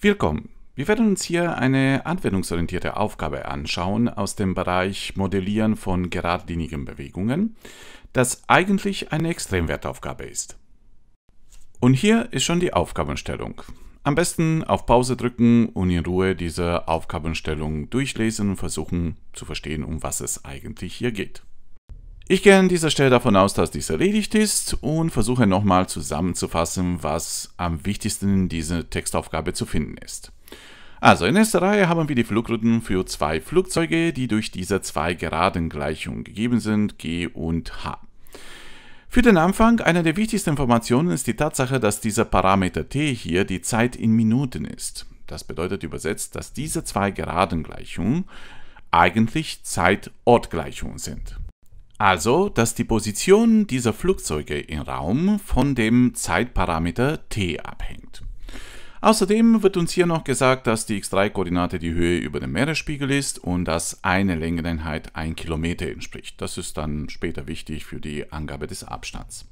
Willkommen! Wir werden uns hier eine anwendungsorientierte Aufgabe anschauen aus dem Bereich Modellieren von geradlinigen Bewegungen, das eigentlich eine Extremwertaufgabe ist. Und hier ist schon die Aufgabenstellung. Am besten auf Pause drücken und in Ruhe diese Aufgabenstellung durchlesen und versuchen zu verstehen, um was es eigentlich hier geht. Ich gehe an dieser Stelle davon aus, dass dies erledigt ist und versuche nochmal zusammenzufassen, was am wichtigsten in dieser Textaufgabe zu finden ist. Also in erster Reihe haben wir die Flugrouten für zwei Flugzeuge, die durch diese zwei geraden Gleichungen gegeben sind, G und H. Für den Anfang, eine der wichtigsten Informationen ist die Tatsache, dass dieser Parameter t hier die Zeit in Minuten ist. Das bedeutet übersetzt, dass diese zwei geraden Gleichungen eigentlich Zeit-Ort-Gleichungen sind. Also, dass die Position dieser Flugzeuge im Raum von dem Zeitparameter t abhängt. Außerdem wird uns hier noch gesagt, dass die x3-Koordinate die Höhe über dem Meeresspiegel ist und dass eine Längeneinheit 1 Kilometer entspricht. Das ist dann später wichtig für die Angabe des Abstands.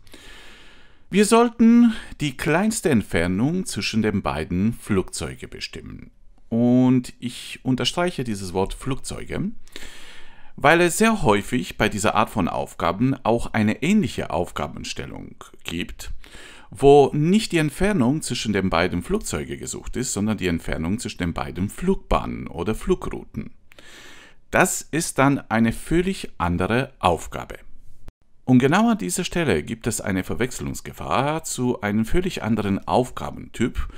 Wir sollten die kleinste Entfernung zwischen den beiden Flugzeugen bestimmen. Und ich unterstreiche dieses Wort Flugzeuge, weil es sehr häufig bei dieser Art von Aufgaben auch eine ähnliche Aufgabenstellung gibt, wo nicht die Entfernung zwischen den beiden Flugzeugen gesucht ist, sondern die Entfernung zwischen den beiden Flugbahnen oder Flugrouten. Das ist dann eine völlig andere Aufgabe. Und genau an dieser Stelle gibt es eine Verwechslungsgefahr zu einem völlig anderen Aufgabentyp,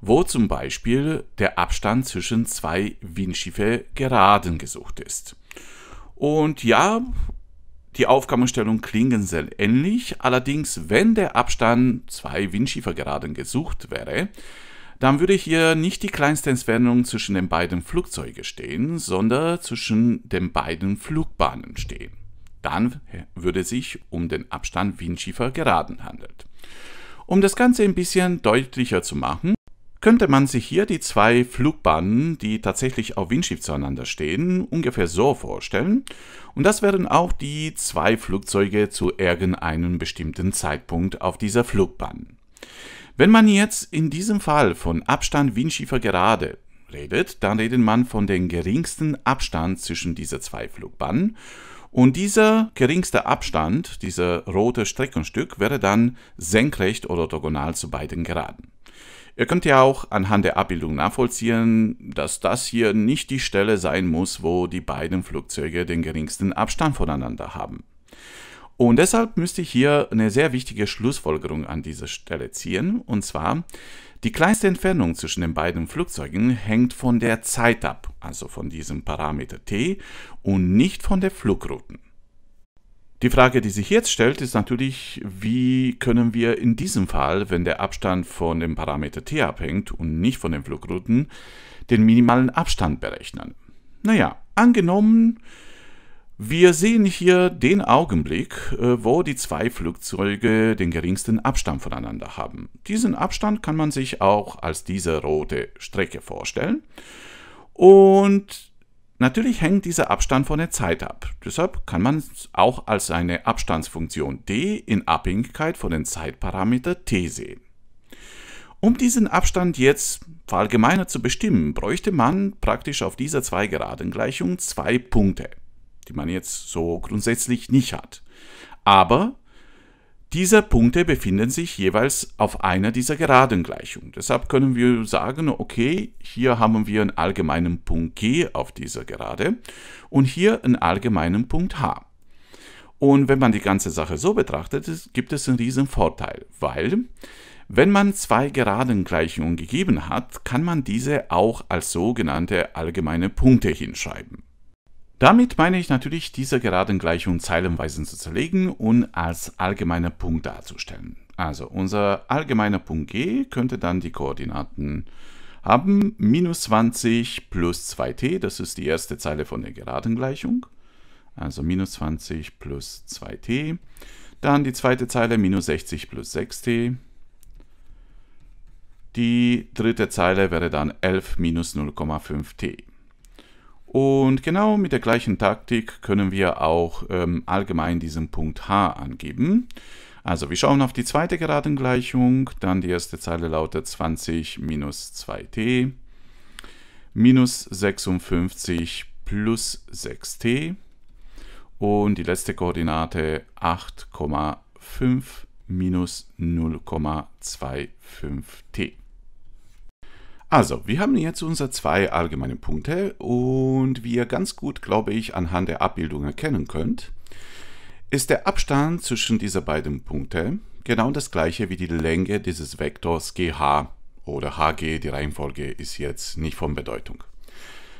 wo zum Beispiel der Abstand zwischen zwei Windschiffe geraden gesucht ist. Und ja, die Aufgabenstellung klingen sehr ähnlich, allerdings wenn der Abstand zwei Windschiefergeraden gesucht wäre, dann würde hier nicht die kleinste Entfernung zwischen den beiden Flugzeugen stehen, sondern zwischen den beiden Flugbahnen stehen. Dann würde sich um den Abstand Windschiefergeraden handelt. Um das Ganze ein bisschen deutlicher zu machen, könnte man sich hier die zwei Flugbahnen, die tatsächlich auf Windschiff zueinander stehen, ungefähr so vorstellen. Und das wären auch die zwei Flugzeuge zu irgendeinem bestimmten Zeitpunkt auf dieser Flugbahn. Wenn man jetzt in diesem Fall von Abstand windschiefer gerade redet, dann redet man von dem geringsten Abstand zwischen dieser zwei Flugbahnen. Und dieser geringste Abstand, dieser rote Streckenstück, wäre dann senkrecht oder orthogonal zu beiden Geraden. Ihr könnt ja auch anhand der Abbildung nachvollziehen, dass das hier nicht die Stelle sein muss, wo die beiden Flugzeuge den geringsten Abstand voneinander haben. Und deshalb müsste ich hier eine sehr wichtige Schlussfolgerung an dieser Stelle ziehen, und zwar, die kleinste Entfernung zwischen den beiden Flugzeugen hängt von der Zeit ab, also von diesem Parameter t, und nicht von der Flugrouten. Die Frage, die sich jetzt stellt, ist natürlich, wie können wir in diesem Fall, wenn der Abstand von dem Parameter t abhängt und nicht von den Flugrouten, den minimalen Abstand berechnen? Naja, angenommen, wir sehen hier den Augenblick, äh, wo die zwei Flugzeuge den geringsten Abstand voneinander haben. Diesen Abstand kann man sich auch als diese rote Strecke vorstellen. Und Natürlich hängt dieser Abstand von der Zeit ab. Deshalb kann man es auch als eine Abstandsfunktion d in Abhängigkeit von dem Zeitparameter t sehen. Um diesen Abstand jetzt verallgemeiner zu bestimmen, bräuchte man praktisch auf dieser Zweigeraden-Gleichung zwei Punkte, die man jetzt so grundsätzlich nicht hat. Aber diese Punkte befinden sich jeweils auf einer dieser geraden Gleichungen. Deshalb können wir sagen, okay, hier haben wir einen allgemeinen Punkt G auf dieser Gerade und hier einen allgemeinen Punkt H. Und wenn man die ganze Sache so betrachtet, gibt es einen riesen Vorteil, weil wenn man zwei geraden Gleichungen gegeben hat, kann man diese auch als sogenannte allgemeine Punkte hinschreiben. Damit meine ich natürlich, diese geraden Gleichungen zeilenweise zu zerlegen und als allgemeiner Punkt darzustellen. Also unser allgemeiner Punkt G könnte dann die Koordinaten haben minus 20 plus 2t, das ist die erste Zeile von der geraden Gleichung. Also minus 20 plus 2t. Dann die zweite Zeile minus 60 plus 6t. Die dritte Zeile wäre dann 11 minus 0,5t. Und genau mit der gleichen Taktik können wir auch ähm, allgemein diesen Punkt h angeben. Also wir schauen auf die zweite Geradengleichung, dann die erste Zeile lautet 20 minus 2t minus 56 plus 6t und die letzte Koordinate 8,5 minus 0,25t. Also, wir haben jetzt unsere zwei allgemeinen Punkte und wie ihr ganz gut, glaube ich, anhand der Abbildung erkennen könnt, ist der Abstand zwischen diesen beiden Punkten genau das gleiche wie die Länge dieses Vektors GH oder HG, die Reihenfolge ist jetzt nicht von Bedeutung.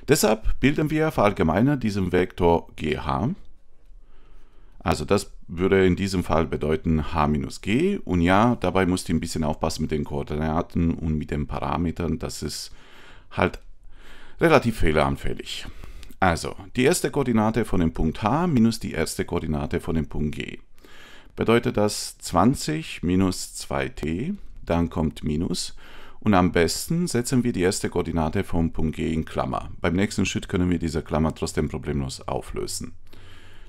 Deshalb bilden wir verallgemeiner diesen Vektor GH, also das würde in diesem Fall bedeuten h minus g. Und ja, dabei musst du ein bisschen aufpassen mit den Koordinaten und mit den Parametern. Das ist halt relativ fehleranfällig. Also, die erste Koordinate von dem Punkt h minus die erste Koordinate von dem Punkt g. Bedeutet das 20 minus 2t, dann kommt minus. Und am besten setzen wir die erste Koordinate vom Punkt g in Klammer. Beim nächsten Schritt können wir diese Klammer trotzdem problemlos auflösen.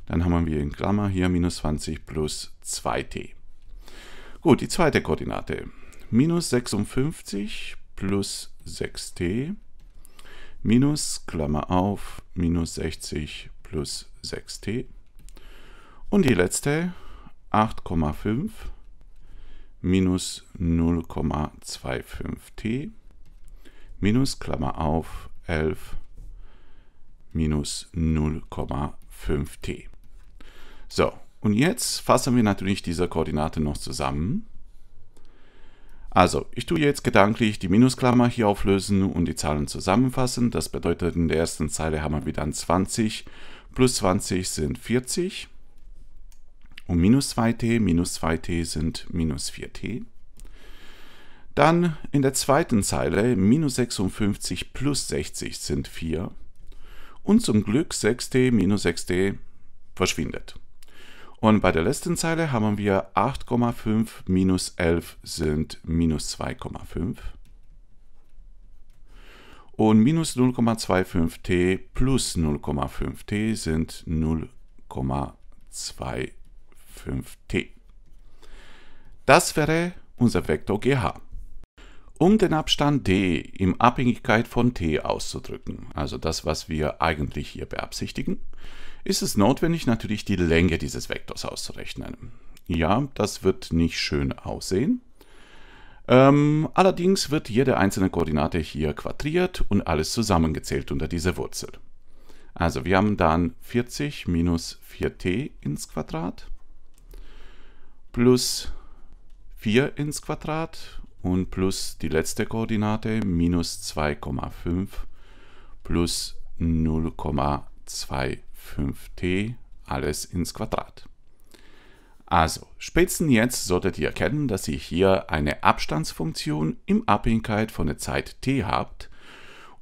Dann haben wir in Klammer hier minus 20 plus 2t. Gut, die zweite Koordinate. Minus 56 plus 6t minus, Klammer auf, minus 60 plus 6t. Und die letzte, 8,5 minus 0,25t minus, Klammer auf, 11 minus 0,5t. So, und jetzt fassen wir natürlich diese Koordinaten noch zusammen. Also, ich tue jetzt gedanklich die Minusklammer hier auflösen und die Zahlen zusammenfassen. Das bedeutet, in der ersten Zeile haben wir dann 20, plus 20 sind 40 und minus 2t, minus 2t sind minus 4t. Dann in der zweiten Zeile minus 56 plus 60 sind 4 und zum Glück 6t minus 6t verschwindet. Und bei der letzten Zeile haben wir 8,5 minus 11 sind minus 2,5. Und minus 0,25t plus 0,5t sind 0,25t. Das wäre unser Vektor GH um den Abstand d in Abhängigkeit von t auszudrücken, also das, was wir eigentlich hier beabsichtigen, ist es notwendig, natürlich die Länge dieses Vektors auszurechnen. Ja, das wird nicht schön aussehen. Ähm, allerdings wird jede einzelne Koordinate hier quadriert und alles zusammengezählt unter diese Wurzel. Also wir haben dann 40 minus 4t ins Quadrat plus 4 ins Quadrat und plus die letzte Koordinate minus 2,5 plus 0,25t alles ins Quadrat. Also, spätestens jetzt solltet ihr erkennen, dass ihr hier eine Abstandsfunktion im Abhängigkeit von der Zeit t habt.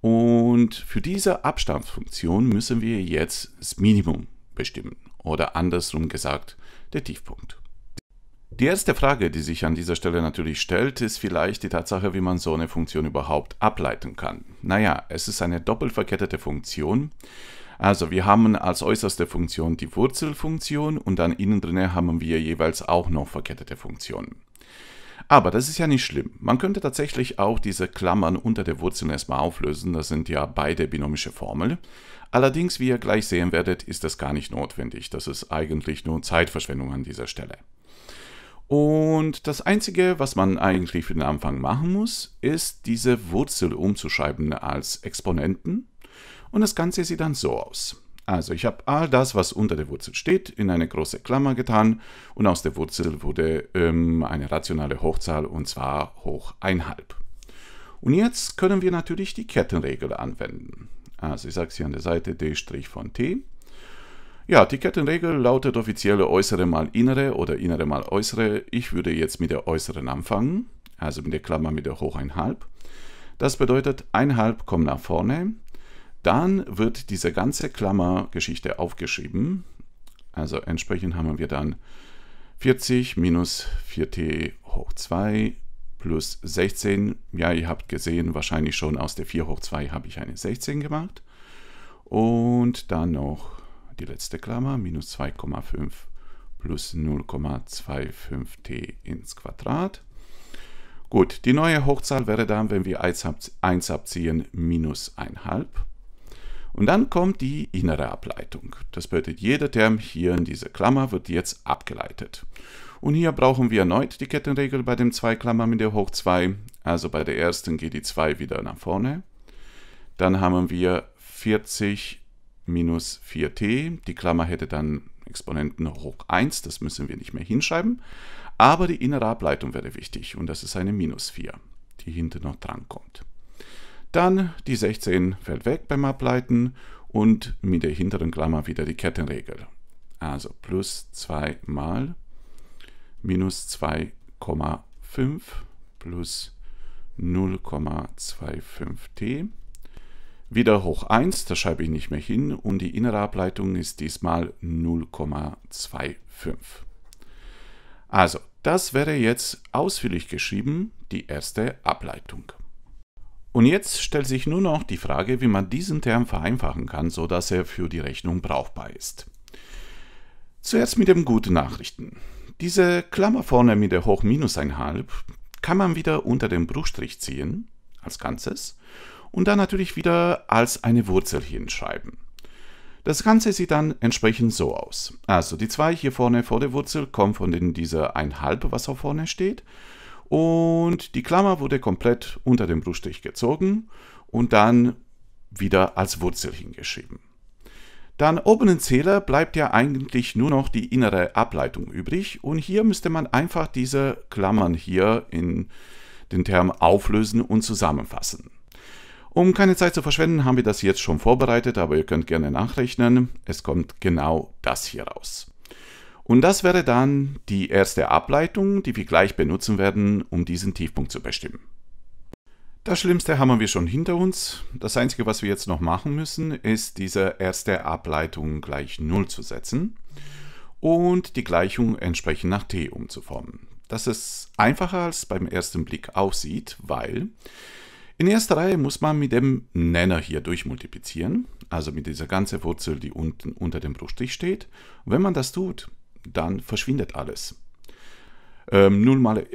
Und für diese Abstandsfunktion müssen wir jetzt das Minimum bestimmen oder andersrum gesagt, der Tiefpunkt. Die erste Frage, die sich an dieser Stelle natürlich stellt, ist vielleicht die Tatsache, wie man so eine Funktion überhaupt ableiten kann. Naja, es ist eine doppelt verkettete Funktion. Also wir haben als äußerste Funktion die Wurzelfunktion und dann innen drin haben wir jeweils auch noch verkettete Funktionen. Aber das ist ja nicht schlimm. Man könnte tatsächlich auch diese Klammern unter der Wurzel erstmal auflösen. Das sind ja beide binomische Formeln. Allerdings, wie ihr gleich sehen werdet, ist das gar nicht notwendig. Das ist eigentlich nur Zeitverschwendung an dieser Stelle. Und das Einzige, was man eigentlich für den Anfang machen muss, ist diese Wurzel umzuschreiben als Exponenten. Und das Ganze sieht dann so aus. Also ich habe all das, was unter der Wurzel steht, in eine große Klammer getan und aus der Wurzel wurde ähm, eine rationale Hochzahl und zwar hoch 1,5. Und jetzt können wir natürlich die Kettenregel anwenden. Also ich sage es hier an der Seite d' von t. Ja, die Kettenregel lautet offiziell äußere mal innere oder innere mal äußere. Ich würde jetzt mit der äußeren anfangen, also mit der Klammer mit der hoch ein halb. Das bedeutet, ein halb kommt nach vorne. Dann wird diese ganze Klammergeschichte aufgeschrieben. Also entsprechend haben wir dann 40 minus 4t hoch 2 plus 16. Ja, ihr habt gesehen, wahrscheinlich schon aus der 4 hoch 2 habe ich eine 16 gemacht. Und dann noch die letzte Klammer, minus 2,5 plus 0,25t ins Quadrat. Gut, die neue Hochzahl wäre dann, wenn wir 1, abziehen, minus 1,5. Und dann kommt die innere Ableitung. Das bedeutet, jeder Term hier in dieser Klammer wird jetzt abgeleitet. Und hier brauchen wir erneut die Kettenregel bei dem 2 Klammer mit der Hoch 2. Also bei der ersten geht die 2 wieder nach vorne. Dann haben wir 40 minus 4t. Die Klammer hätte dann Exponenten hoch 1, das müssen wir nicht mehr hinschreiben. Aber die innere Ableitung wäre wichtig und das ist eine minus 4, die hinten noch drankommt. Dann die 16 fällt weg beim Ableiten und mit der hinteren Klammer wieder die Kettenregel. Also plus 2 mal minus 2,5 plus 0,25t wieder hoch 1, das schreibe ich nicht mehr hin und die innere Ableitung ist diesmal 0,25. Also, das wäre jetzt ausführlich geschrieben die erste Ableitung. Und jetzt stellt sich nur noch die Frage, wie man diesen Term vereinfachen kann, sodass er für die Rechnung brauchbar ist. Zuerst mit dem guten Nachrichten. Diese Klammer vorne mit der hoch minus einhalb kann man wieder unter den Bruchstrich ziehen als Ganzes und dann natürlich wieder als eine Wurzel hinschreiben. Das Ganze sieht dann entsprechend so aus. Also die 2 hier vorne vor der Wurzel kommt von dieser 1,5, was auch vorne steht. Und die Klammer wurde komplett unter dem Bruststrich gezogen und dann wieder als Wurzel hingeschrieben. Dann oben im Zähler bleibt ja eigentlich nur noch die innere Ableitung übrig und hier müsste man einfach diese Klammern hier in den Term auflösen und zusammenfassen. Um keine Zeit zu verschwenden, haben wir das jetzt schon vorbereitet, aber ihr könnt gerne nachrechnen. Es kommt genau das hier raus. Und das wäre dann die erste Ableitung, die wir gleich benutzen werden, um diesen Tiefpunkt zu bestimmen. Das Schlimmste haben wir schon hinter uns. Das Einzige, was wir jetzt noch machen müssen, ist diese erste Ableitung gleich 0 zu setzen und die Gleichung entsprechend nach t umzuformen. Das ist einfacher, als beim ersten Blick aussieht, weil in erster Reihe muss man mit dem Nenner hier durchmultiplizieren, also mit dieser ganzen Wurzel, die unten unter dem Bruchstrich steht. Und wenn man das tut, dann verschwindet alles. Ähm, 0 mal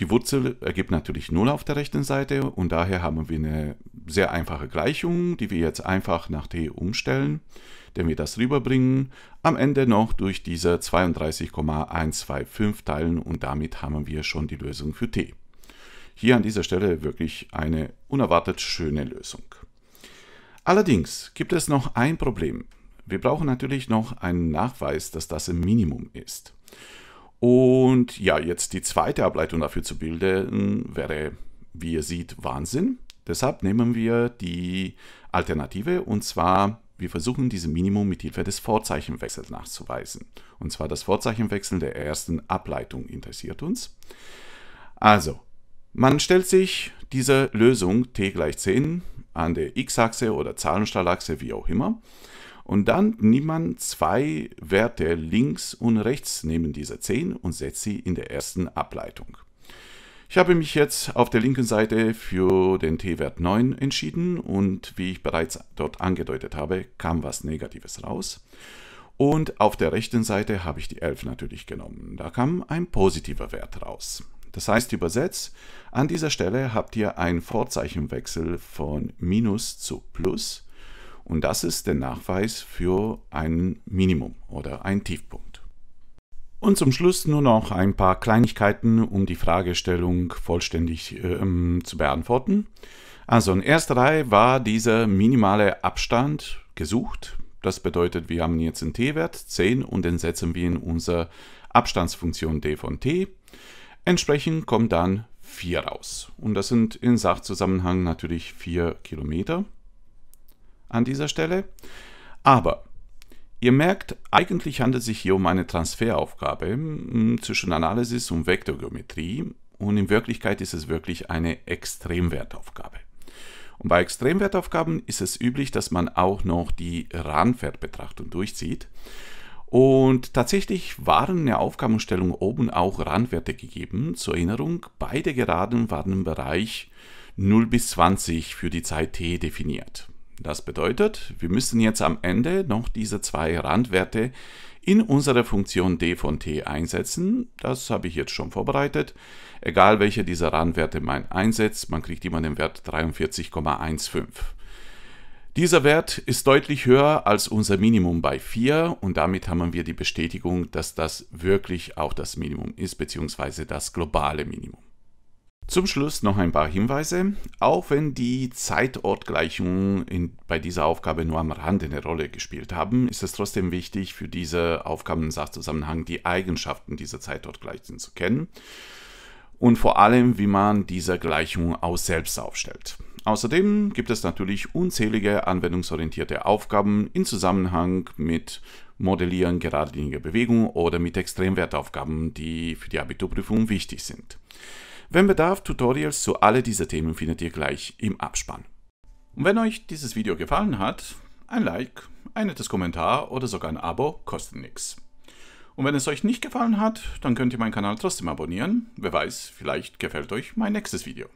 die Wurzel ergibt natürlich 0 auf der rechten Seite und daher haben wir eine sehr einfache Gleichung, die wir jetzt einfach nach t umstellen, denn wir das rüberbringen, am Ende noch durch diese 32,125 teilen und damit haben wir schon die Lösung für t. Hier an dieser Stelle wirklich eine unerwartet schöne Lösung. Allerdings gibt es noch ein Problem. Wir brauchen natürlich noch einen Nachweis, dass das ein Minimum ist. Und ja, jetzt die zweite Ableitung dafür zu bilden, wäre, wie ihr seht, Wahnsinn. Deshalb nehmen wir die Alternative und zwar, wir versuchen diese Minimum mit Hilfe des Vorzeichenwechsels nachzuweisen. Und zwar das Vorzeichenwechsel der ersten Ableitung interessiert uns. Also, man stellt sich diese Lösung t gleich 10 an der x-Achse oder Zahlenstrahlachse, wie auch immer. Und dann nimmt man zwei Werte links und rechts neben dieser 10 und setzt sie in der ersten Ableitung. Ich habe mich jetzt auf der linken Seite für den t-Wert 9 entschieden und wie ich bereits dort angedeutet habe, kam was Negatives raus. Und auf der rechten Seite habe ich die 11 natürlich genommen. Da kam ein positiver Wert raus. Das heißt übersetzt, an dieser Stelle habt ihr einen Vorzeichenwechsel von Minus zu Plus und das ist der Nachweis für ein Minimum oder ein Tiefpunkt. Und zum Schluss nur noch ein paar Kleinigkeiten, um die Fragestellung vollständig äh, zu beantworten. Also in erster Reihe war dieser minimale Abstand gesucht. Das bedeutet, wir haben jetzt einen t-Wert 10 und den setzen wir in unsere Abstandsfunktion d von t. Entsprechend kommt dann 4 raus. Und das sind in Sachzusammenhang natürlich 4 Kilometer an dieser Stelle. Aber ihr merkt, eigentlich handelt es sich hier um eine Transferaufgabe mm, zwischen Analysis und Vektorgeometrie. Und in Wirklichkeit ist es wirklich eine Extremwertaufgabe. Und bei Extremwertaufgaben ist es üblich, dass man auch noch die Randwertbetrachtung durchzieht. Und tatsächlich waren in der Aufgabenstellung oben auch Randwerte gegeben. Zur Erinnerung, beide Geraden waren im Bereich 0 bis 20 für die Zeit t definiert. Das bedeutet, wir müssen jetzt am Ende noch diese zwei Randwerte in unsere Funktion d von t einsetzen. Das habe ich jetzt schon vorbereitet. Egal welcher dieser Randwerte man einsetzt, man kriegt immer den Wert 43,15. Dieser Wert ist deutlich höher als unser Minimum bei 4 und damit haben wir die Bestätigung, dass das wirklich auch das Minimum ist, beziehungsweise das globale Minimum. Zum Schluss noch ein paar Hinweise. Auch wenn die Zeitortgleichungen bei dieser Aufgabe nur am Rande eine Rolle gespielt haben, ist es trotzdem wichtig, für diese Aufgaben im Sachzusammenhang die Eigenschaften dieser Zeitortgleichungen zu kennen und vor allem, wie man diese Gleichung auch selbst aufstellt. Außerdem gibt es natürlich unzählige anwendungsorientierte Aufgaben im Zusammenhang mit Modellieren geradliniger Bewegung oder mit Extremwertaufgaben, die für die Abiturprüfung wichtig sind. Wenn Bedarf, Tutorials zu alle dieser Themen findet ihr gleich im Abspann. Und wenn euch dieses Video gefallen hat, ein Like, ein nettes Kommentar oder sogar ein Abo kostet nichts. Und wenn es euch nicht gefallen hat, dann könnt ihr meinen Kanal trotzdem abonnieren. Wer weiß, vielleicht gefällt euch mein nächstes Video.